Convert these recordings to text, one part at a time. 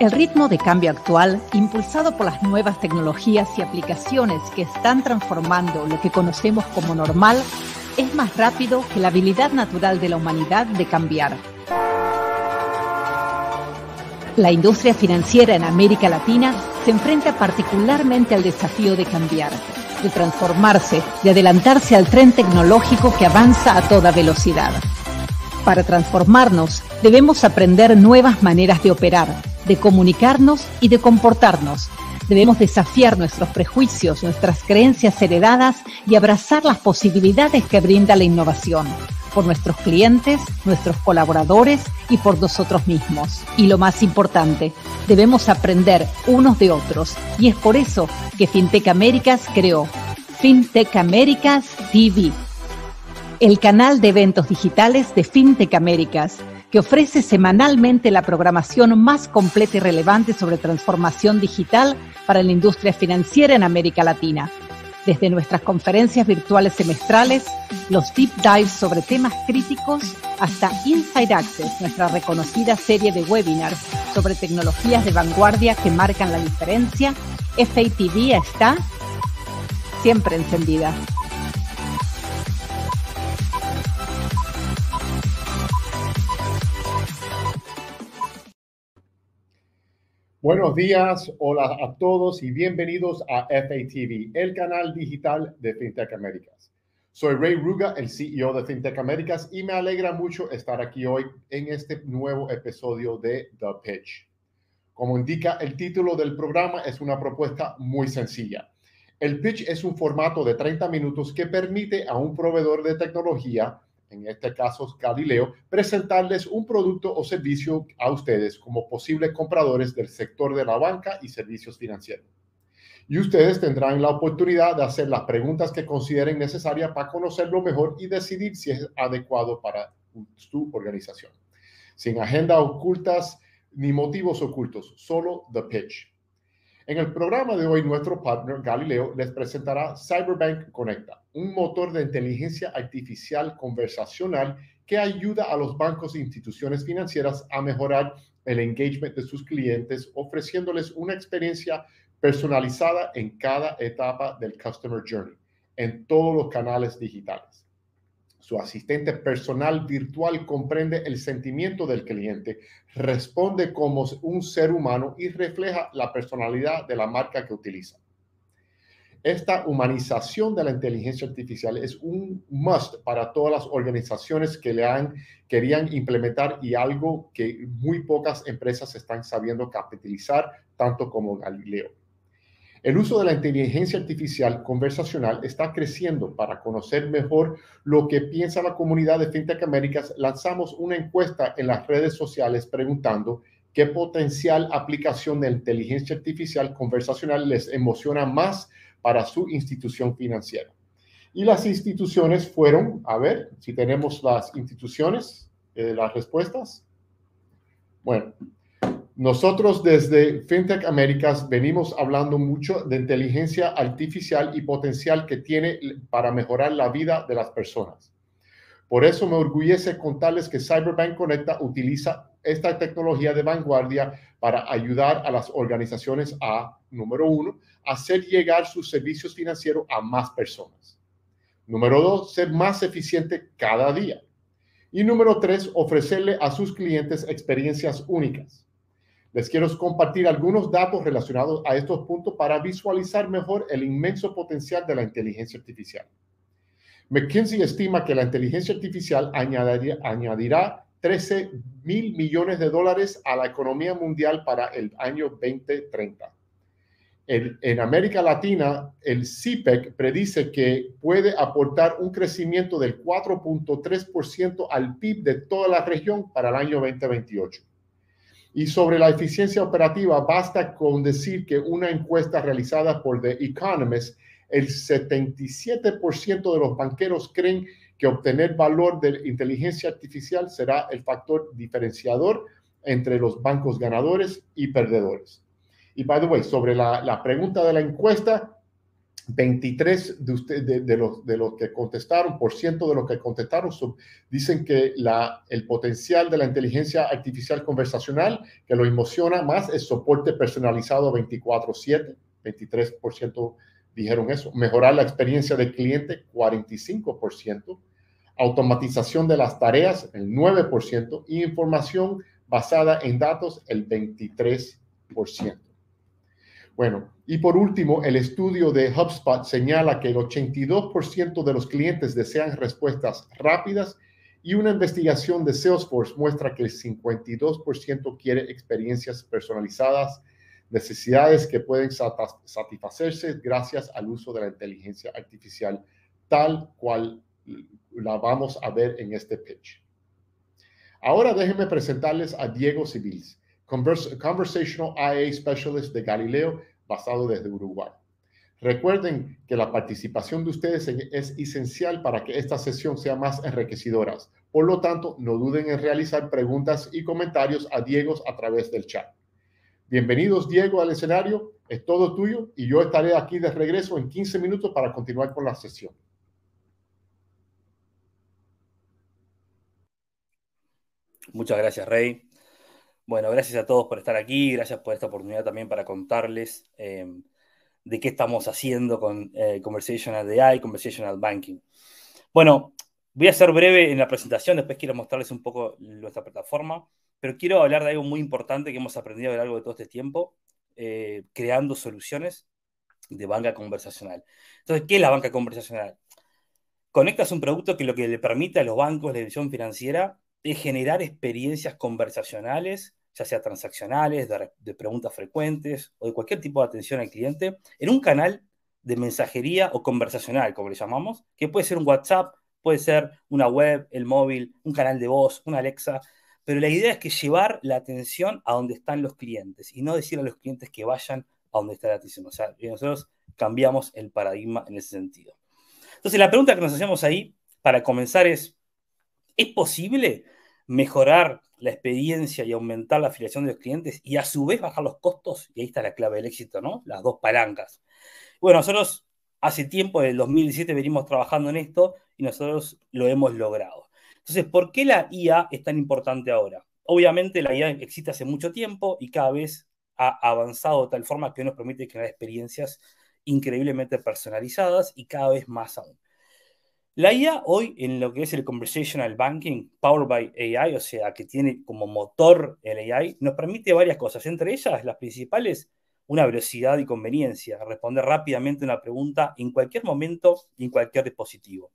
El ritmo de cambio actual, impulsado por las nuevas tecnologías y aplicaciones que están transformando lo que conocemos como normal, es más rápido que la habilidad natural de la humanidad de cambiar. La industria financiera en América Latina se enfrenta particularmente al desafío de cambiar, de transformarse, de adelantarse al tren tecnológico que avanza a toda velocidad. Para transformarnos, debemos aprender nuevas maneras de operar, de comunicarnos y de comportarnos. Debemos desafiar nuestros prejuicios, nuestras creencias heredadas y abrazar las posibilidades que brinda la innovación por nuestros clientes, nuestros colaboradores y por nosotros mismos. Y lo más importante, debemos aprender unos de otros y es por eso que FinTech Américas creó FinTech Américas TV el canal de eventos digitales de FinTech Américas, que ofrece semanalmente la programación más completa y relevante sobre transformación digital para la industria financiera en América Latina. Desde nuestras conferencias virtuales semestrales, los deep dives sobre temas críticos, hasta Inside Access, nuestra reconocida serie de webinars sobre tecnologías de vanguardia que marcan la diferencia, FATV está siempre encendida. Buenos días, hola a todos y bienvenidos a FATV, el canal digital de FinTech Américas. Soy Ray Ruga, el CEO de FinTech Américas, y me alegra mucho estar aquí hoy en este nuevo episodio de The Pitch. Como indica el título del programa, es una propuesta muy sencilla. El pitch es un formato de 30 minutos que permite a un proveedor de tecnología en este caso Galileo, presentarles un producto o servicio a ustedes como posibles compradores del sector de la banca y servicios financieros. Y ustedes tendrán la oportunidad de hacer las preguntas que consideren necesarias para conocerlo mejor y decidir si es adecuado para su organización. Sin agenda ocultas ni motivos ocultos, solo the pitch. En el programa de hoy, nuestro partner Galileo les presentará Cyberbank Conecta, un motor de inteligencia artificial conversacional que ayuda a los bancos e instituciones financieras a mejorar el engagement de sus clientes, ofreciéndoles una experiencia personalizada en cada etapa del Customer Journey, en todos los canales digitales. Su asistente personal virtual comprende el sentimiento del cliente, responde como un ser humano y refleja la personalidad de la marca que utiliza. Esta humanización de la inteligencia artificial es un must para todas las organizaciones que le han, querían implementar y algo que muy pocas empresas están sabiendo capitalizar, tanto como Galileo. El uso de la inteligencia artificial conversacional está creciendo. Para conocer mejor lo que piensa la comunidad de FinTech Américas, lanzamos una encuesta en las redes sociales preguntando qué potencial aplicación de inteligencia artificial conversacional les emociona más para su institución financiera. Y las instituciones fueron, a ver si tenemos las instituciones, eh, las respuestas. Bueno, nosotros desde FinTech Américas venimos hablando mucho de inteligencia artificial y potencial que tiene para mejorar la vida de las personas. Por eso me orgullece contarles que Cyberbank Conecta utiliza esta tecnología de vanguardia para ayudar a las organizaciones a, número uno, hacer llegar sus servicios financieros a más personas. Número dos, ser más eficiente cada día. Y número tres, ofrecerle a sus clientes experiencias únicas. Les quiero compartir algunos datos relacionados a estos puntos para visualizar mejor el inmenso potencial de la inteligencia artificial. McKinsey estima que la inteligencia artificial añadirá 13 mil millones de dólares a la economía mundial para el año 2030. En, en, América Latina, el CIPEC e predice que puede aportar un crecimiento del 4.3% al PIB de toda la región para el año 2028. Y sobre la eficiencia operativa, basta con decir que una encuesta realizada por The Economist, el 77% de los banqueros creen que obtener valor de inteligencia artificial será el factor diferenciador entre los bancos ganadores y perdedores. Y, by the way, sobre la, la pregunta de la encuesta, 23 de, de, los, de los que contestaron, por ciento de los que contestaron, dicen que el potencial de la inteligencia artificial conversacional que lo emociona más es soporte personalizado 24/7, 23% dijeron eso, mejorar la experiencia del cliente 45%, automatización de las tareas el 9% y información basada en datos el 23%. Bueno, y por último, el estudio de HubSpot señala que el 82% de los clientes desean respuestas rápidas y una investigación de Salesforce muestra que el 52% quiere experiencias personalizadas, necesidades que pueden satisfacerse gracias al uso de la inteligencia artificial, tal cual la vamos a ver en este pitch. Ahora déjenme presentarles a Diego Civils. Conversational IA Specialist de Galileo, basado desde Uruguay. Recuerden que la participación de ustedes es esencial para que esta sesión sea más enriquecedora. Por lo tanto, no duden en realizar preguntas y comentarios a Diego a través del chat. Bienvenidos, Diego, al escenario. Es todo tuyo y yo estaré aquí de regreso en 15 minutos para continuar con la sesión. Muchas gracias, Rey. Bueno, gracias a todos por estar aquí, gracias por esta oportunidad también para contarles em, de qué estamos haciendo con eh, Conversational AI, Conversational Banking. Bueno, voy a ser breve en la presentación, después quiero mostrarles un poco nuestra plataforma, pero quiero hablar de algo muy importante que hemos aprendido a lo largo de todo este tiempo, eh, creando soluciones de banca conversacional. Entonces, ¿qué es la banca conversacional? Conectas un producto que lo que le permite a los bancos, la división financiera, es generar experiencias conversacionales ya sea transaccionales, de, preguntas frecuentes o de cualquier tipo de atención al cliente, en un canal de mensajería o conversacional, como le llamamos, que puede ser un WhatsApp, puede ser una web, el móvil, un canal de voz, una Alexa, pero la idea es que llevar la atención a donde están los clientes y no decir a los clientes que vayan a donde está la atención. O sea, nosotros cambiamos el paradigma en ese sentido. Entonces, la pregunta que nos hacemos ahí para comenzar es, ¿es posible mejorar la experiencia y aumentar la afiliación de los clientes y a su vez bajar los costos, y ahí está la clave del éxito, ¿no? Las dos palancas. Bueno, nosotros hace tiempo, desde el 2017, venimos trabajando en esto y nosotros lo hemos logrado. Entonces, ¿por qué la IA es tan importante ahora? Obviamente la IA existe hace mucho tiempo y cada vez ha avanzado de tal forma que nos permite crear experiencias increíblemente personalizadas y cada vez más aún. La IA hoy en lo que es el conversational banking powered by AI, o sea, que tiene como motor el AI, nos permite varias cosas, entre ellas las principales, una velocidad y conveniencia, responder rápidamente una pregunta en cualquier momento y en cualquier dispositivo.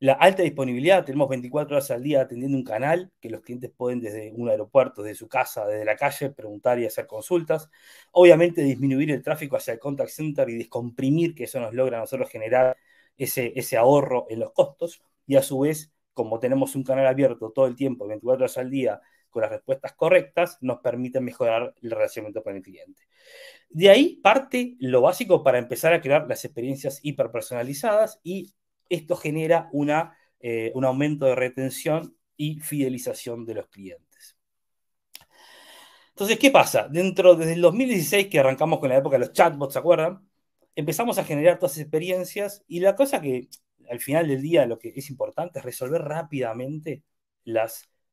La alta disponibilidad, tenemos 24 horas al día atendiendo un canal que los clientes pueden desde un aeropuerto, desde su casa, desde la calle, preguntar y hacer consultas. Obviamente disminuir el tráfico hacia el contact center y descomprimir, que eso nos logra a nosotros generar ese, ese ahorro en los costos y a su vez, como tenemos un canal abierto todo el tiempo, 24 horas al día, con las respuestas correctas, nos permite mejorar el relacionamiento con el cliente. De ahí parte lo básico para empezar a crear las experiencias hiperpersonalizadas y esto genera una, eh, un aumento de retención y fidelización de los clientes. Entonces, ¿qué pasa? Dentro, desde el 2016 que arrancamos con la época de los chatbots, ¿se acuerdan? empezamos a generar todas experiencias y la cosa que al final del día lo que es importante es resolver rápidamente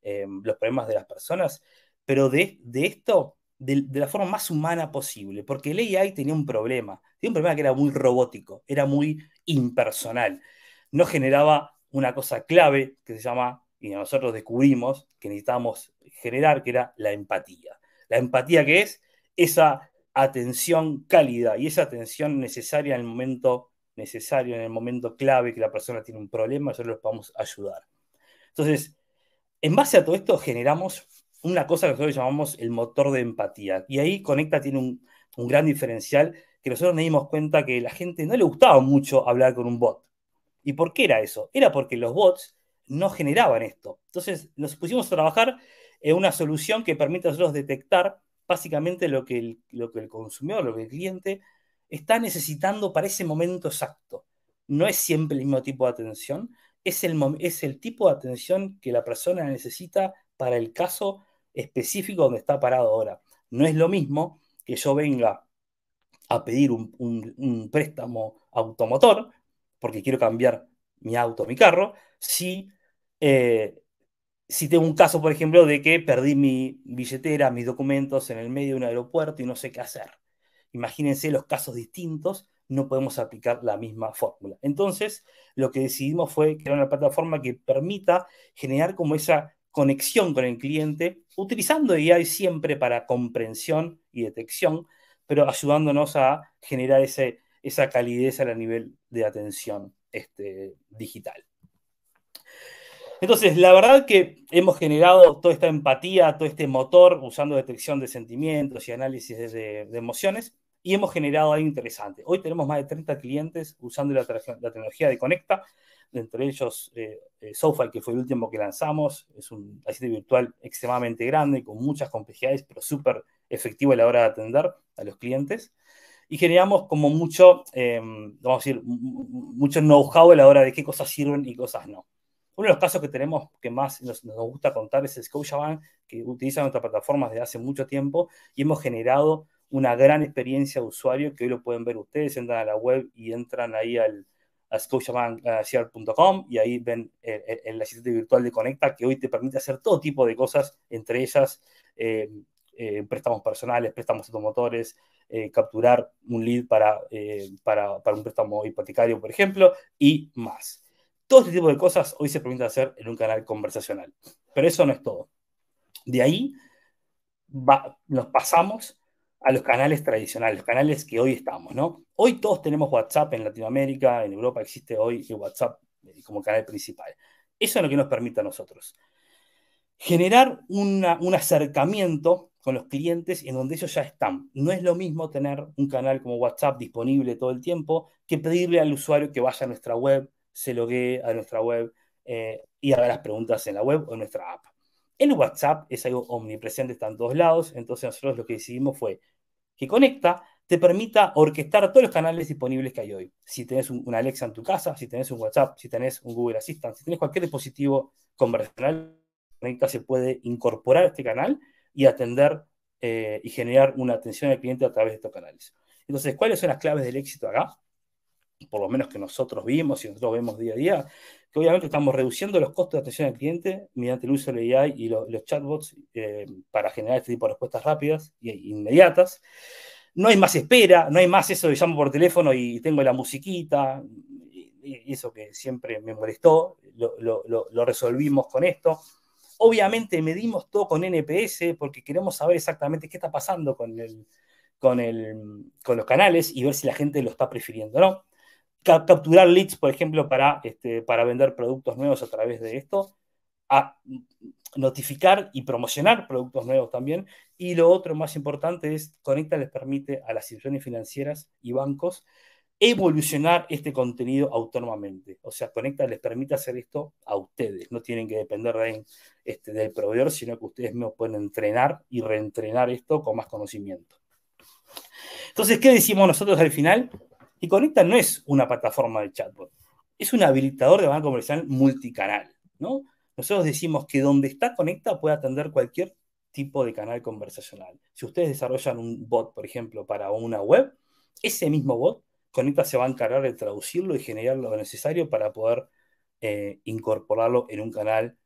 eh, los problemas de las personas, pero de, esto de, la forma más humana posible, porque el AI tenía un problema, tenía un problema que era muy robótico, era muy impersonal, no generaba una cosa clave que se llama, y nosotros descubrimos que necesitábamos generar, que era la empatía. La empatía que es esa atención cálida y esa atención necesaria en el momento necesario, en el momento clave que la persona tiene un problema, nosotros los podemos ayudar. Entonces, en base a todo esto generamos una cosa que nosotros llamamos el motor de empatía. Y ahí Conecta tiene un, gran diferencial que nosotros nos dimos cuenta que la gente no le gustaba mucho hablar con un bot. ¿Y por qué era eso? Era porque los bots no generaban esto. Entonces nos pusimos a trabajar en una solución que permite a nosotros detectar básicamente lo que, el, lo que el consumidor, lo que el cliente está necesitando para ese momento exacto. No es siempre el mismo tipo de atención, es el, es el tipo de atención que la persona necesita para el caso específico donde está parado ahora. No es lo mismo que yo venga a pedir un, préstamo automotor, porque quiero cambiar mi auto, mi carro, si eh, si tengo un caso, por ejemplo, de que perdí mi billetera, mis documentos en el medio de un aeropuerto y no sé qué hacer. Imagínense los casos distintos, no podemos aplicar la misma fórmula. Entonces, lo que decidimos fue crear una plataforma que permita generar como esa conexión con el cliente, utilizando AI siempre para comprensión y detección, pero ayudándonos a generar ese, esa calidez a nivel de atención este, digital. Entonces, la verdad que hemos generado toda esta empatía, todo este motor, usando detección de sentimientos y análisis de, emociones, y hemos generado algo interesante. Hoy tenemos más de 30 clientes usando la, tecnología de Conecta, entre ellos eh, eh SoFi, que fue el último que lanzamos, es un asistente virtual extremadamente grande, con muchas complejidades, pero súper efectivo a la hora de atender a los clientes. Y generamos como mucho, em, vamos a decir, mucho know-how a la hora de qué cosas sirven y cosas no. Uno de los casos que tenemos que más nos, gusta contar es Scotiabank, que utiliza nuestra plataforma desde hace mucho tiempo y hemos generado una gran experiencia de usuario que hoy lo pueden ver ustedes, entran a la web y entran ahí al, a y ahí ven el, asistente virtual de Conecta que hoy te permite hacer todo tipo de cosas, entre ellas eh, eh, préstamos personales, préstamos automotores, eh, capturar un lead para, para un préstamo hipotecario, por ejemplo, y más. Todo este tipo de cosas hoy se permite hacer en un canal conversacional. Pero eso no es todo. De ahí nos pasamos a los canales tradicionales, los canales que hoy estamos, ¿no? Hoy todos tenemos WhatsApp en Latinoamérica, en Europa existe hoy WhatsApp eh, como canal principal. Eso es lo que nos permite a nosotros. Generar un acercamiento con los clientes en donde ellos ya están. No es lo mismo tener un canal como WhatsApp disponible todo el tiempo que pedirle al usuario que vaya a nuestra web, se loguee a nuestra web eh, y haga las preguntas en la web o en nuestra app. El WhatsApp es algo omnipresente, está en todos lados, entonces nosotros lo que decidimos fue que Conecta te permita orquestar todos los canales disponibles que hay hoy. Si tenés un, una Alexa en tu casa, si tenés un WhatsApp, si tenés un Google Assistant, si tenés cualquier dispositivo conversacional, Conecta se puede incorporar a este canal y atender eh, y generar una atención al cliente a través de estos canales. Entonces, ¿cuáles son las claves del éxito acá? por lo menos que nosotros vimos y nosotros vemos día a día, que obviamente estamos reduciendo los costos de atención al cliente mediante el uso del AI y los, chatbots eh, para generar este tipo de respuestas rápidas e inmediatas. No hay más espera, no hay más eso de llamo por teléfono y tengo la musiquita, y eso que siempre me molestó, lo, resolvimos con esto. Obviamente medimos todo con NPS porque queremos saber exactamente qué está pasando con, el, con, con los canales y ver si la gente lo está prefiriendo o no capturar leads, por ejemplo, para, este, para vender productos nuevos a través de esto, a notificar y promocionar productos nuevos también. Y lo otro más importante es, Conecta les permite a las instituciones financieras y bancos evolucionar este contenido autónomamente. O sea, Conecta les permite hacer esto a ustedes. No tienen que depender de, este, del proveedor, sino que ustedes mismos pueden entrenar y reentrenar esto con más conocimiento. Entonces, ¿qué decimos nosotros al final? Y Conecta no es una plataforma de chatbot, es un habilitador de banda comercial multicanal, ¿no? Nosotros decimos que donde está Conecta puede atender cualquier tipo de canal conversacional. Si ustedes desarrollan un bot, por ejemplo, para una web, ese mismo bot, Conecta se va a encargar de traducirlo y generar lo necesario para poder eh, incorporarlo en un canal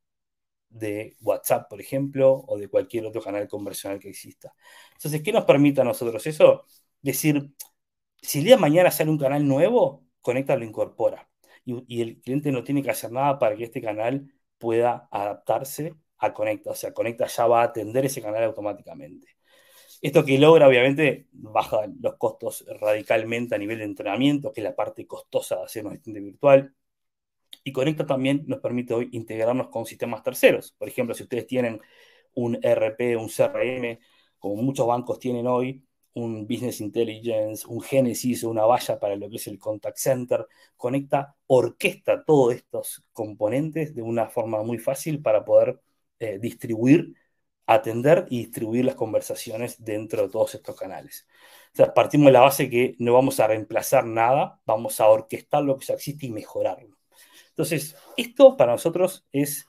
de WhatsApp, por ejemplo, o de cualquier otro canal conversacional que exista. Entonces, ¿qué nos permite a nosotros eso? Decir, si el día de mañana sale un canal nuevo, Conecta lo incorpora. Y, el cliente no tiene que hacer nada para que este canal pueda adaptarse a Conecta. O sea, Conecta ya va a atender ese canal automáticamente. Esto que logra, obviamente, baja los costos radicalmente a nivel de entrenamiento, que es la parte costosa de hacer un asistente virtual. Y Conecta también nos permite hoy integrarnos con sistemas terceros. Por ejemplo, si ustedes tienen un e RP, un CRM, como muchos bancos tienen hoy, un business intelligence, un Genesis, una valla para lo que es el contact center, conecta, orquesta todos estos componentes de una forma muy fácil para poder eh, distribuir, atender y distribuir las conversaciones dentro de todos estos canales. O sea, partimos de la base que no vamos a reemplazar nada, vamos a orquestar lo que ya existe y mejorarlo. Entonces, esto para nosotros es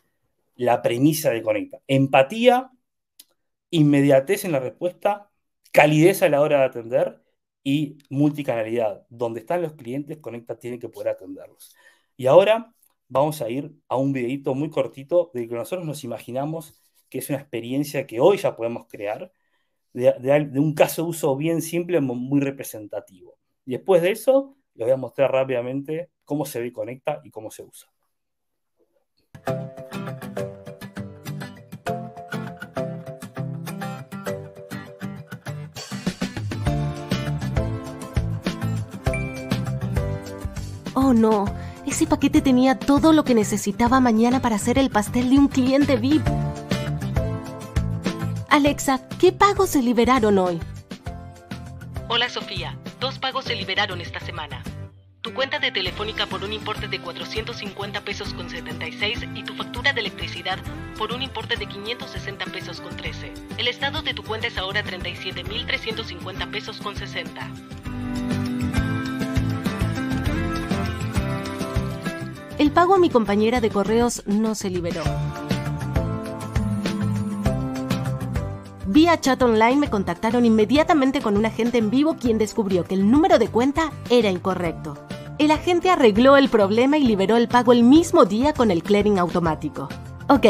la premisa de Conecta. Empatía, inmediatez en la respuesta, calidez a la hora de atender y multicanalidad. Donde están los clientes, Conecta tiene que poder atenderlos. Y ahora vamos a ir a un videito muy cortito de que nosotros nos imaginamos que es una experiencia que hoy ya podemos crear, de, un caso de uso bien simple, muy representativo. Y después de eso, les voy a mostrar rápidamente cómo se ve Conecta y cómo se usa. Oh, no. Ese paquete tenía todo lo que necesitaba mañana para hacer el pastel de un cliente VIP. Alexa, ¿qué pagos se liberaron hoy? Hola Sofía, dos pagos se liberaron esta semana. Tu cuenta de Telefónica por un importe de 450 pesos con 76 y tu factura de electricidad por un importe de 560 pesos con 13. El estado de tu cuenta es ahora 37.350 pesos con 60. pago a mi compañera de correos no se liberó. Vía chat online me contactaron inmediatamente con un agente en vivo quien descubrió que el número de cuenta era incorrecto. El agente arregló el problema y liberó el pago el mismo día con el clearing automático. Ok,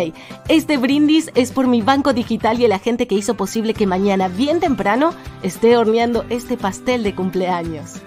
este brindis es por mi banco digital y el agente que hizo posible que mañana, bien temprano, esté horneando este pastel de cumpleaños.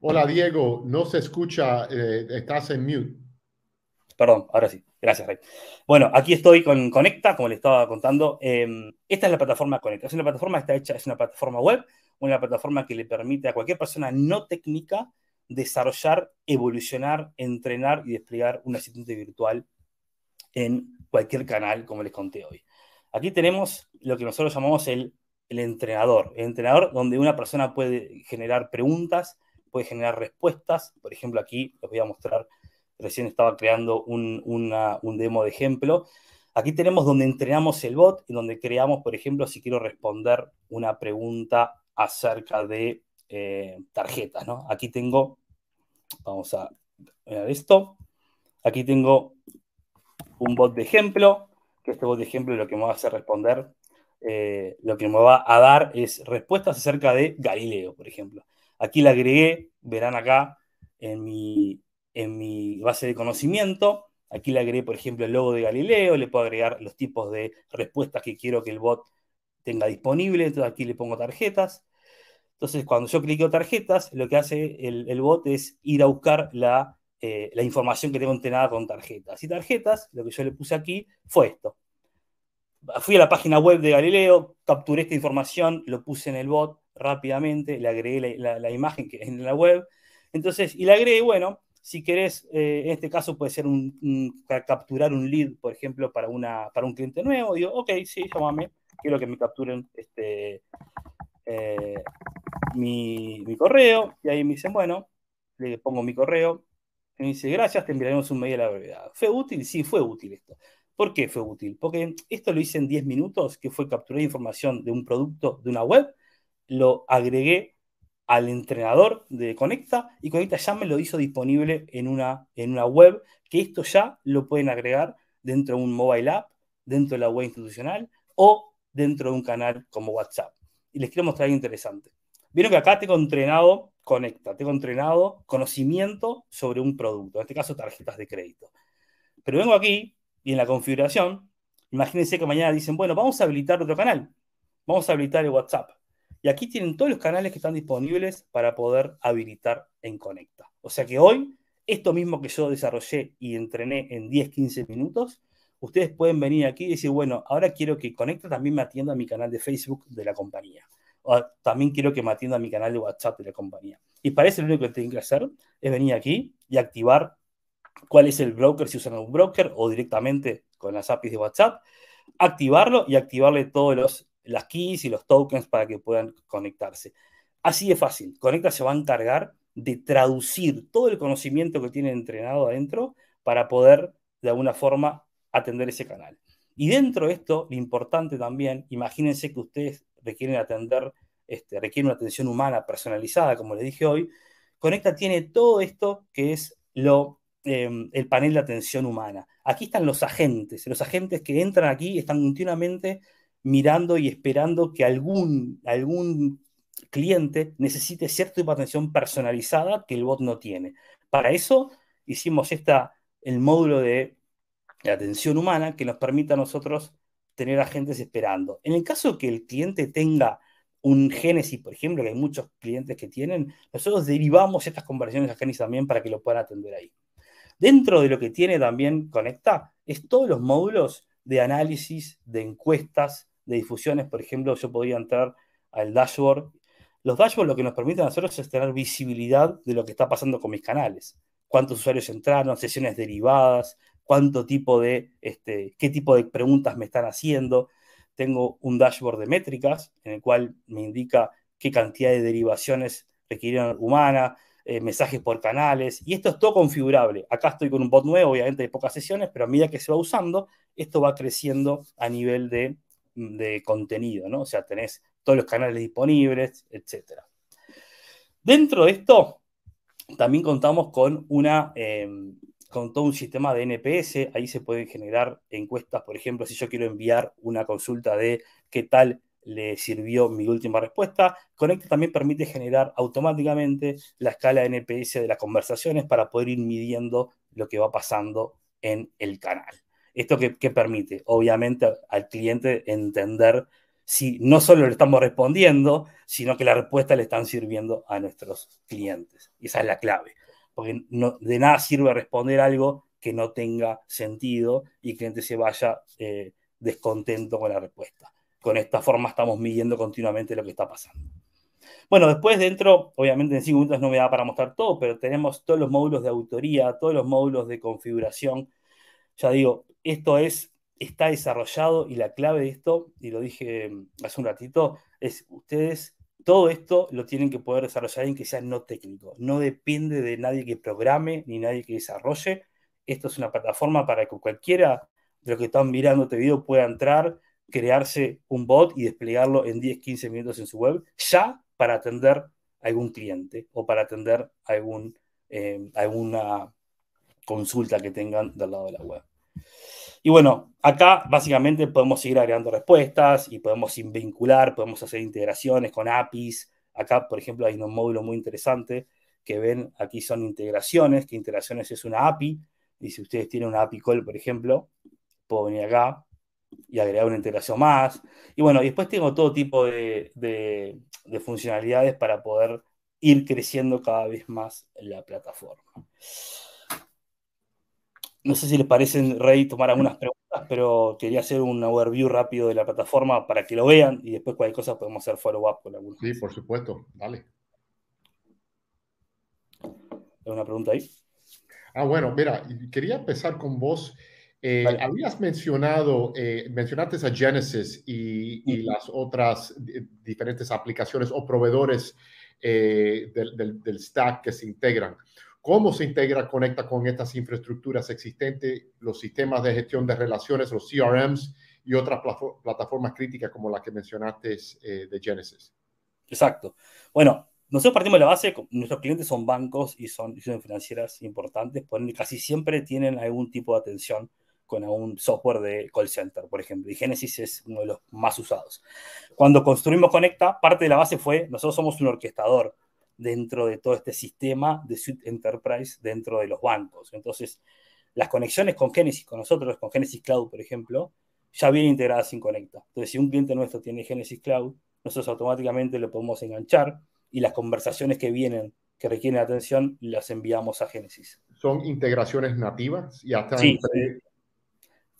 Hola Diego, no se escucha, eh, estás en mute. Perdón, ahora sí. Gracias, Rey. Bueno, aquí estoy con Conecta, como les estaba contando. Em, esta es la plataforma Conecta. Es una plataforma que está hecha, es una plataforma web, una plataforma que le permite a cualquier persona no técnica desarrollar, evolucionar, entrenar y desplegar un asistente virtual en cualquier canal, como les conté hoy. Aquí tenemos lo que nosotros llamamos el entrenador. El entrenador donde una persona puede generar preguntas, puede generar respuestas. Por ejemplo, aquí les voy a mostrar, recién estaba creando un, demo de ejemplo. Aquí tenemos donde entrenamos el bot y donde creamos, por ejemplo, si quiero responder una pregunta acerca de eh, tarjetas, ¿no? Aquí tengo, vamos a ver esto, aquí tengo un bot de ejemplo, que este bot de ejemplo lo que me va a hacer responder, eh, lo que me va a dar es respuestas acerca de Galileo, por ejemplo. Aquí la agregué, verán acá en mi, en mi base de conocimiento. Aquí le agregué, por ejemplo, el logo de Galileo, le puedo agregar los tipos de respuestas que quiero que el bot tenga disponible, entonces aquí le pongo tarjetas. Entonces, cuando yo cliqueo tarjetas, lo que hace el, bot es ir a buscar la, eh, la información que tengo entrenada con tarjetas. Y tarjetas, lo que yo le puse aquí fue esto. Fui a la página web de Galileo, capturé esta información, lo puse en el bot, rápidamente, le agregué la, imagen que en la web. Entonces, y le agregué, bueno, si querés, eh, en este caso puede ser un, capturar un lead, por ejemplo, para, una, para un cliente nuevo. Digo, ok, sí, llámame, quiero que me capturen este, eh, mi, mi, correo. Y ahí me dicen, bueno, le pongo mi correo. Y me dice, gracias, te enviaremos un mail a la brevedad. ¿Fue útil? Sí, fue útil esto. ¿Por qué fue útil? Porque esto lo hice en 10 minutos, que fue capturar información de un producto, de una web, lo agregué al entrenador de Conecta y Conecta ya me lo hizo disponible en una, en una web, que esto ya lo pueden agregar dentro de un mobile app, dentro de la web institucional o dentro de un canal como WhatsApp. Y les quiero mostrar algo interesante. Vieron que acá tengo entrenado Conecta, tengo entrenado conocimiento sobre un producto, en este caso tarjetas de crédito. Pero vengo aquí y en la configuración, imagínense que mañana dicen, bueno, vamos a habilitar otro canal, vamos a habilitar el WhatsApp. Y aquí tienen todos los canales que están disponibles para poder habilitar en Conecta. O sea que hoy, esto mismo que yo desarrollé y entrené en 10-15 minutos, ustedes pueden venir aquí y decir, bueno, ahora quiero que Conecta también me atienda a mi canal de Facebook de la compañía. O también quiero que me atienda a mi canal de WhatsApp de la compañía. Y para eso lo único que tienen que hacer es venir aquí y activar cuál es el broker, si usan un broker o directamente con las APIs de WhatsApp, activarlo y activarle todos los las keys y los tokens para que puedan conectarse. Así de fácil. Conecta se va a encargar de traducir todo el conocimiento que tiene entrenado adentro para poder, de alguna forma, atender ese canal. Y dentro de esto, lo importante también, imagínense que ustedes requieren atender, este, requieren una atención humana personalizada, como les dije hoy. Conecta tiene todo esto que es lo, em, el panel de atención humana. Aquí están los agentes. Los agentes que entran aquí están continuamente mirando y esperando que algún, cliente necesite cierto tipo de atención personalizada que el bot no tiene. Para eso hicimos esta, el módulo de atención humana que nos permite a nosotros tener agentes esperando. En el caso que el cliente tenga un génesis, por ejemplo, que hay muchos clientes que tienen, nosotros derivamos estas conversaciones a génesis también para que lo puedan atender ahí. Dentro de lo que tiene también Conecta es todos los módulos de análisis, de encuestas, de difusiones, por ejemplo, yo podría entrar al dashboard. Los dashboards lo que nos permiten hacer es tener visibilidad de lo que está pasando con mis canales. Cuántos usuarios entraron, sesiones derivadas, cuánto tipo de, este, qué tipo de preguntas me están haciendo. Tengo un dashboard de métricas en el cual me indica qué cantidad de derivaciones requirieron humana, eh, mensajes por canales, y esto es todo configurable. Acá estoy con un bot nuevo, obviamente hay pocas sesiones, pero a medida que se va usando, esto va creciendo a nivel de de contenido, ¿no? O sea, tenés todos los canales disponibles, etcétera Dentro de esto, también contamos con una... Eh, con todo un sistema de NPS, ahí se pueden generar encuestas, por ejemplo, si yo quiero enviar una consulta de qué tal le sirvió mi última respuesta. Connect también permite generar automáticamente la escala NPS de las conversaciones para poder ir midiendo lo que va pasando en el canal. ¿Esto que, permite? Obviamente al cliente entender si no solo le estamos respondiendo, sino que la respuesta le están sirviendo a nuestros clientes. Y esa es la clave, porque de nada sirve responder algo que no tenga sentido y el cliente se vaya eh, descontento con la respuesta. Con esta forma estamos midiendo continuamente lo que está pasando. Bueno, después dentro, obviamente en cinco minutos no me da para mostrar todo, pero tenemos todos los módulos de autoría, todos los módulos de configuración. Ya digo, esto es, está desarrollado y la clave de esto, y lo dije mm, hace un ratito, es ustedes todo esto lo tienen que poder desarrollar en que sea no técnico. No depende de nadie que programe ni nadie que desarrolle. Esto es una plataforma para que cualquiera de los que están mirando este video pueda entrar, crearse un bot y desplegarlo en 10, 15 minutos en su web, ya para atender a algún cliente o para atender algún, eh, alguna consulta que tengan del lado de la web. Y bueno, acá básicamente podemos seguir agregando respuestas y podemos vincular, podemos hacer integraciones con APIs. Acá, por ejemplo, hay un módulo muy interesante que ven aquí son integraciones, que integraciones es una API. Y si ustedes tienen una API call, por ejemplo, puedo venir acá y agregar una integración más. Y bueno, después tengo todo tipo de, de funcionalidades para poder ir creciendo cada vez más la plataforma. No sé si les parecen, Rey, tomar algunas preguntas, pero quería hacer un overview rápido de la plataforma para que lo vean y después cualquier cosa podemos hacer follow-up con alguna. Sí, por supuesto, dale. ¿Hay una pregunta ahí? Ah, bueno, mira, quería empezar con vos. Eh, habías mencionado, eh, mencionaste a Genesis y, las otras eh, diferentes aplicaciones o proveedores del, del, stack que se integran cómo se integra, conecta con estas infraestructuras existentes, los sistemas de gestión de relaciones, los CRMs y otras plataformas críticas como la que mencionaste eh, de Genesis. Exacto. Bueno, nosotros partimos de la base, nuestros clientes son bancos y son instituciones financieras importantes, por casi siempre tienen algún tipo de atención con algún software de call center, por ejemplo, y Genesis es uno de los más usados. Cuando construimos Conecta, parte de la base fue, nosotros somos un orquestador dentro de todo este sistema de Suite Enterprise dentro de los bancos. Entonces, las conexiones con Genesis, con nosotros, con Genesis Cloud, por ejemplo, ya vienen integradas sin conecta. Entonces, si un cliente nuestro tiene Genesis Cloud, nosotros automáticamente lo podemos enganchar y las conversaciones que vienen, que requieren atención, las enviamos a Genesis. ¿Son integraciones nativas? y hasta sí,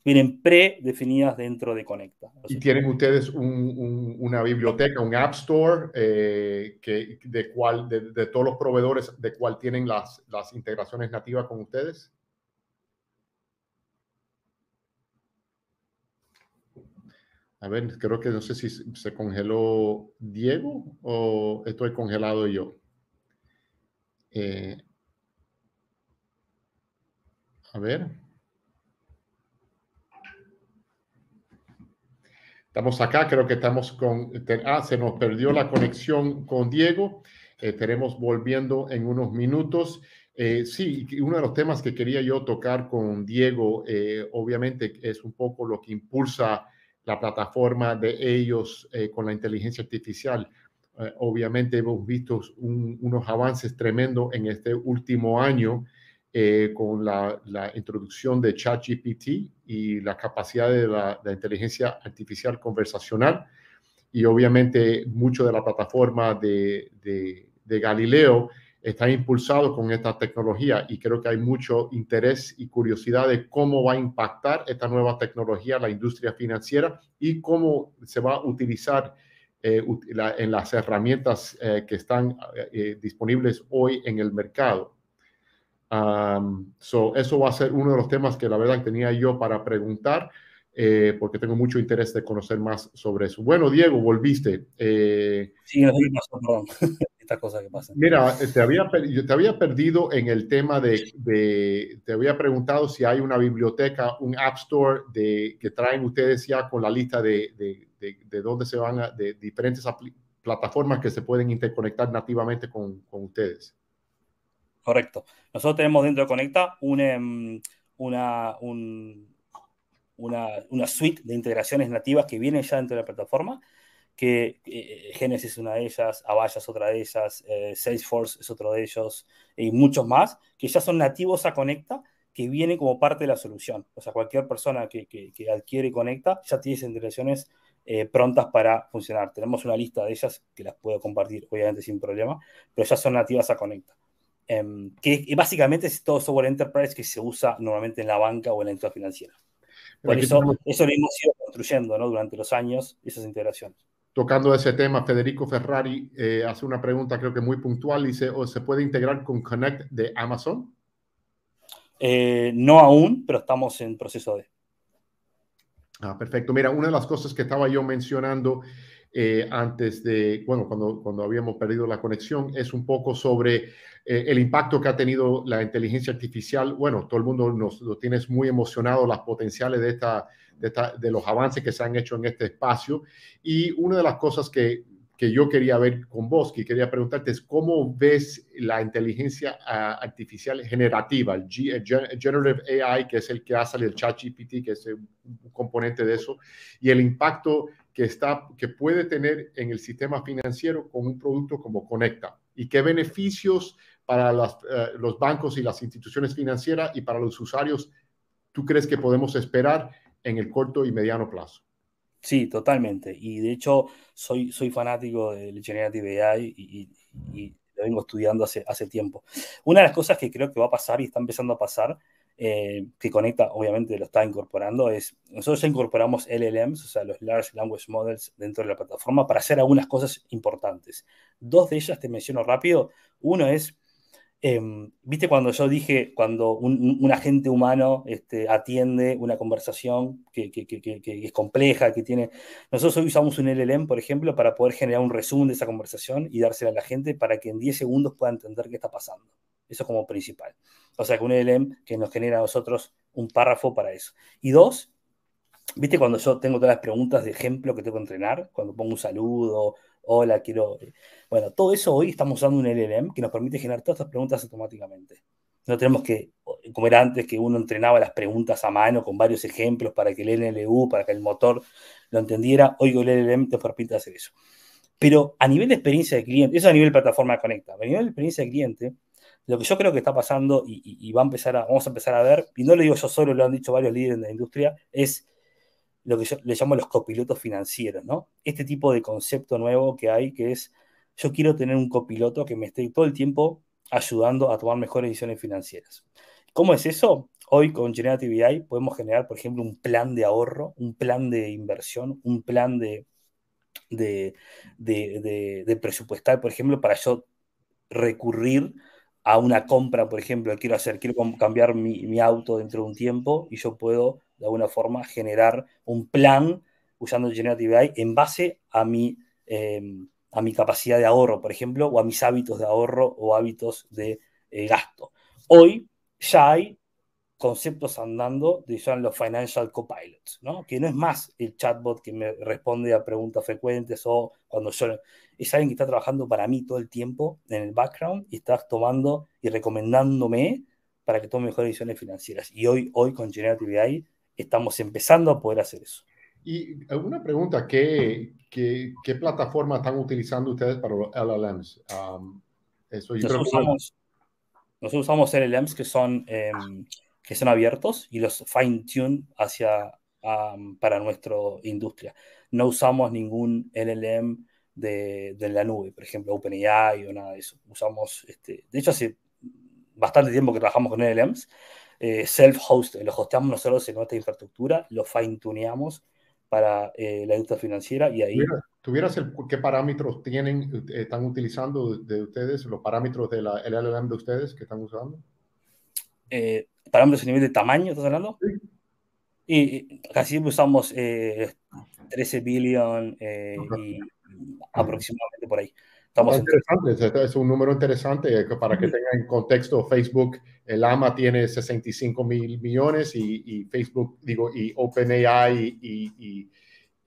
miren, predefinidas dentro de Conecta. ¿Y tienen ustedes una biblioteca, un App Store, eh, de, todos los proveedores, de cuál tienen las, integraciones nativas con ustedes? A ver, creo que no sé si se congeló Diego o estoy congelado yo. Eh, a ver. Estamos acá, creo que estamos con... Ah, se nos perdió la conexión con Diego. estaremos eh, volviendo en unos minutos. Eh, sí, uno de los temas que quería yo tocar con Diego, eh, obviamente, es un poco lo que impulsa la plataforma de ellos con la inteligencia artificial. obviamente hemos visto unos avances tremendos en este último año eh, con la, introducción de ChatGPT y la capacidad de la, inteligencia artificial conversacional y obviamente mucho de la plataforma de, Galileo está impulsado con esta tecnología y creo que hay mucho interés y curiosidad de cómo va a impactar esta nueva tecnología la industria financiera y cómo se va a utilizar eh, en las herramientas eh, que están disponibles hoy en el mercado eso va a ser uno de los temas que la verdad tenía yo para preguntar, eh, porque tengo mucho interés de conocer más sobre eso. Bueno, Diego, volviste. Eh, sí, que Mira, eh, te había, te había perdido en el tema de, te había preguntado si hay una biblioteca, un App Store de, que traen ustedes ya con la lista de, de, de, dónde se van, a, de diferentes plataformas que se pueden interconectar nativamente con, con ustedes. Correcto. Nosotros tenemos dentro de Conecta em, una, una, suite de integraciones nativas que vienen ya dentro de la plataforma, que eh, Genesis es una de ellas, Avaya es otra de ellas, eh, Salesforce es otro de ellos, y muchos más, que ya son nativos a Conecta, que vienen como parte de la solución. O sea, cualquier persona que, adquiere Conecta ya tiene esas integraciones eh, prontas para funcionar. Tenemos una lista de ellas que las puedo compartir, obviamente sin problema, pero ya son nativas a Conecta. Em, que básicamente es todo software enterprise que se usa normalmente en la banca o en la entidad financiera. Por eso, lo hemos ido construyendo durante los años, esas integraciones. Tocando ese tema, Federico Ferrari eh, hace una pregunta creo que muy puntual. Dice, oh, ¿se puede integrar con Connect de Amazon? Eh, no aún, pero estamos en proceso de. Ah, perfecto. Mira, una de las cosas que estaba yo mencionando eh, antes de, bueno, cuando, cuando habíamos perdido la conexión, es un poco sobre eh, el impacto que ha tenido la inteligencia artificial. Bueno, todo el mundo nos lo tienes muy emocionado, las potenciales de, esta, de, los avances que se han hecho en este espacio. Y una de las cosas que, yo quería ver con vos, que quería preguntarte, es cómo ves la inteligencia ah, artificial generativa, el Generative AI, que es el que hace el ChatGPT, que es un componente de eso, y el impacto que, está, que puede tener en el sistema financiero con un producto como Conecta y qué beneficios para eh, los bancos y las instituciones financieras y para los usuarios tú crees que podemos esperar en el corto y mediano plazo? Sí, totalmente. Y de hecho, soy, soy fanático del Generative AI y, lo vengo estudiando hace, hace tiempo. Una de las cosas que creo que va a pasar y está empezando a pasar, eh, que Conecta obviamente lo está incorporando, es nosotros incorporamos LLMs, o sea, los Large Language Models dentro de la plataforma para hacer algunas cosas importantes. Dos de ellas te menciono rápido. Uno es Em, ¿Viste cuando yo dije, cuando un, agente humano este, atiende una conversación que, es compleja, que tiene... Nosotros hoy usamos un LLM, por ejemplo, para poder generar un resumen de esa conversación y dársela a la gente para que en 10 segundos pueda entender qué está pasando. Eso es como principal. O sea, que un LLM que nos genera a nosotros un párrafo para eso. Y dos, ¿viste cuando yo tengo todas las preguntas de ejemplo que tengo que entrenar? Cuando pongo un saludo hola, quiero... Eh, bueno, todo eso hoy estamos usando un LLM que nos permite generar todas estas preguntas automáticamente. No tenemos que, eh, como era antes, que uno entrenaba las preguntas a mano con varios ejemplos para que el NLU, para que el motor lo entendiera. Hoy el LLM te permite hacer eso. Pero a nivel de experiencia de cliente, eso a nivel plataforma conecta, a nivel de experiencia de cliente, lo que yo creo que está pasando y, va a empezar vamos a empezar a ver, y no lo digo yo solo, lo han dicho varios líderes de la industria, es lo que yo le llamo los copilotos financieros, ¿no? Este tipo de concepto nuevo que hay que es, yo quiero tener un copiloto que me esté todo el tiempo ayudando a tomar mejores decisiones financieras. ¿Cómo es eso? Hoy con Generative AI podemos generar, por ejemplo, un plan de ahorro, un plan de inversión, un plan de, de, de, de presupuestar, por ejemplo, para yo recurrir a una compra, por ejemplo, quiero hacer, quiero cambiar mi, auto dentro de un tiempo y yo puedo de alguna forma generar un plan usando Generative AI en base a mi, em, a mi capacidad de ahorro, por ejemplo, o a mis hábitos de ahorro o hábitos de eh, gasto. Hoy ya hay conceptos andando de los financial copilots, ¿no? que no es más el chatbot que me responde a preguntas frecuentes o cuando yo... Es alguien que está trabajando para mí todo el tiempo en el background y está tomando y recomendándome para que tome mejores decisiones financieras. Y hoy, hoy con Generative AI estamos empezando a poder hacer eso. Y alguna pregunta, ¿qué, qué, plataforma están utilizando ustedes para los LLMs? Um, nosotros, usamos, nosotros LLMs que son... Em, que son abiertos y los fine-tune hacia para nuestra industria. No usamos ningún LLM de, de, la nube, por ejemplo, OpenAI o nada de eso. Usamos, este, de hecho, hace bastante tiempo que trabajamos con LLMs, eh, self-host, los hosteamos nosotros en nuestra infraestructura, los fine-tuneamos para eh, la industria financiera y ahí... ¿Tuvieras qué parámetros tienen, eh, están utilizando de, ustedes, los parámetros de la LLM de ustedes que están usando? Eh, para a nivel de tamaño, ¿estás hablando? Y casi usamos 13 eh, billion eh, aproximadamente por ahí. Estamos Es un número interesante eh, para que tengan en contexto. Facebook, el AMA tiene 65 mil millones y, Facebook, digo, y OpenAI y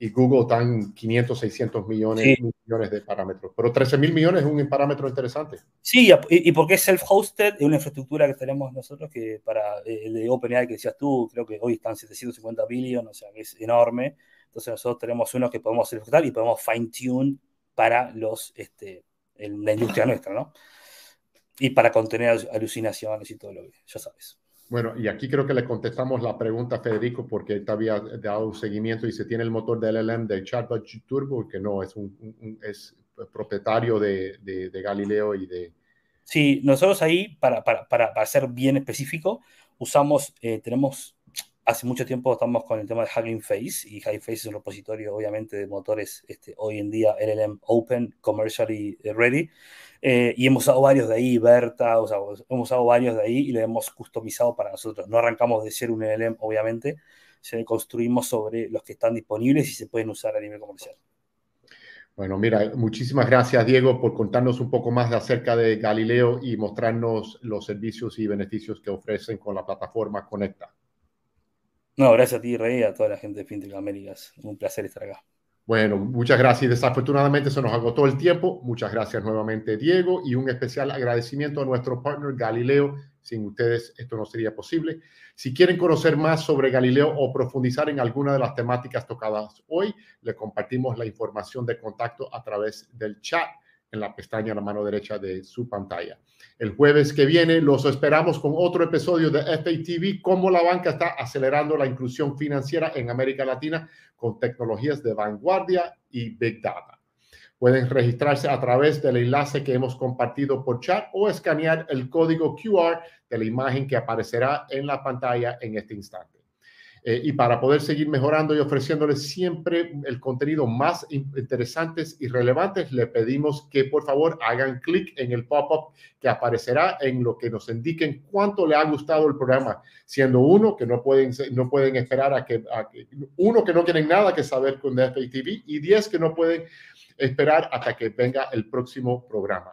y Google tan 500, 600 millones, millones de parámetros. Pero 13 mil millones es un parámetro interesante. Sí, y, porque es self-hosted, es una infraestructura que tenemos nosotros que para el eh, de OpenAI que decías tú, creo que hoy están 750 billones, o sea que es enorme. Entonces nosotros tenemos uno que podemos self-hostar y podemos fine-tune para los, este, la industria nuestra, ¿no? Y para contener alucinaciones y todo lo que ya sabes. Bueno, y aquí creo que le contestamos la pregunta a Federico porque él te había dado seguimiento y se tiene el motor del LLM de Chatbot Turbo, que no, es, un, es propietario de, Galileo y de... Sí, nosotros ahí, para, para, ser bien específico, usamos, eh, tenemos hace mucho tiempo estamos con el tema de Hugging Face y Hugging Face es un repositorio obviamente de motores este, hoy en día LLM Open, Commercially eh, Ready eh, y hemos usado varios de ahí, Berta, o sea, hemos usado varios de ahí y lo hemos customizado para nosotros. No arrancamos de ser un LLM obviamente, se construimos sobre los que están disponibles y se pueden usar a nivel comercial. Bueno, mira, muchísimas gracias Diego por contarnos un poco más acerca de Galileo y mostrarnos los servicios y beneficios que ofrecen con la plataforma Conecta. No, gracias a ti, Rey, a toda la gente de FinTech Américas. Un placer estar acá. Bueno, muchas gracias. Desafortunadamente se nos agotó el tiempo. Muchas gracias nuevamente, Diego, y un especial agradecimiento a nuestro partner Galileo. Sin ustedes esto no sería posible. Si quieren conocer más sobre Galileo o profundizar en alguna de las temáticas tocadas hoy, les compartimos la información de contacto a través del chat en la pestaña a la mano derecha de su pantalla. El jueves que viene los esperamos con otro episodio de FATV, cómo la banca está acelerando la inclusión financiera en América Latina con tecnologías de vanguardia y Big Data. Pueden registrarse a través del enlace que hemos compartido por chat o escanear el código QR de la imagen que aparecerá en la pantalla en este instante. Eh, y para poder seguir mejorando y ofreciéndoles siempre el contenido más interesantes y relevantes, le pedimos que por favor hagan clic en el pop-up que aparecerá en lo que nos indiquen cuánto le ha gustado el programa, siendo uno que no pueden, no pueden esperar a que, uno que no tienen nada que saber con DFI TV y diez que no pueden esperar hasta que venga el próximo programa.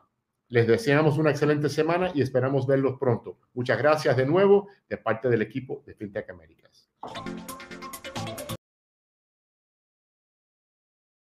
Les deseamos una excelente semana y esperamos verlos pronto. Muchas gracias de nuevo de parte del equipo de FinTech Américas. Thank you.